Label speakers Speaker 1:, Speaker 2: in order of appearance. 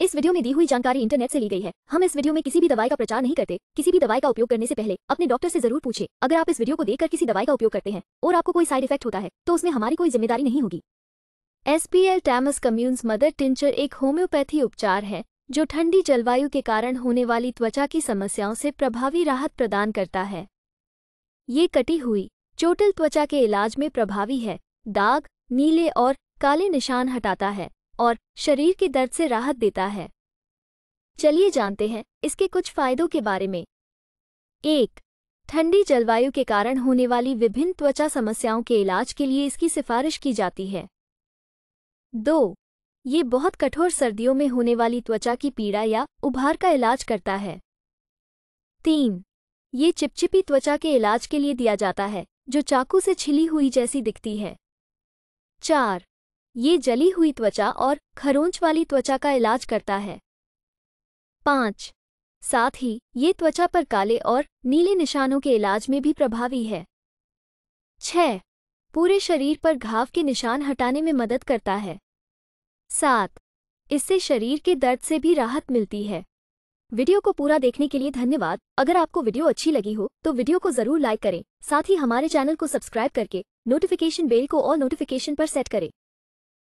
Speaker 1: इस वीडियो में दी हुई जानकारी इंटरनेट से ली गई है हम इस वीडियो में किसी भी दवाई का प्रचार नहीं करते किसी भी दवाई का उपयोग करने से पहले अपने डॉक्टर से जरूर पूछे अगर आप इस वीडियो को देखकर किसी दवाई का उपयोग करते हैं और आपको कोई साइड इफेक्ट होता है तो उसमें हमारी कोई जिम्मेदारी नहीं होगी एस टैमस कम्यून्स मदर टिंचर एक होम्योपैथी उपचार है जो ठंडी जलवायु के कारण होने वाली त्वचा की समस्याओं से प्रभावी राहत प्रदान करता है ये कटी हुई चोटिल त्वचा के इलाज में प्रभावी है दाग नीले और काले निशान हटाता है और शरीर के दर्द से राहत देता है चलिए जानते हैं इसके कुछ फायदों के बारे में एक ठंडी जलवायु के कारण होने वाली विभिन्न त्वचा समस्याओं के इलाज के लिए इसकी सिफारिश की जाती है दो ये बहुत कठोर सर्दियों में होने वाली त्वचा की पीड़ा या उभार का इलाज करता है तीन ये चिपचिपी त्वचा के इलाज के लिए दिया जाता है जो चाकू से छिली हुई जैसी दिखती है चार ये जली हुई त्वचा और खरोंच वाली त्वचा का इलाज करता है पाँच साथ ही ये त्वचा पर काले और नीले निशानों के इलाज में भी प्रभावी है छह पूरे शरीर पर घाव के निशान हटाने में मदद करता है सात इससे शरीर के दर्द से भी राहत मिलती है वीडियो को पूरा देखने के लिए धन्यवाद अगर आपको वीडियो अच्छी लगी हो तो वीडियो को जरूर लाइक करें साथ ही हमारे चैनल को सब्सक्राइब करके नोटिफिकेशन बेल को और नोटिफिकेशन पर सेट करें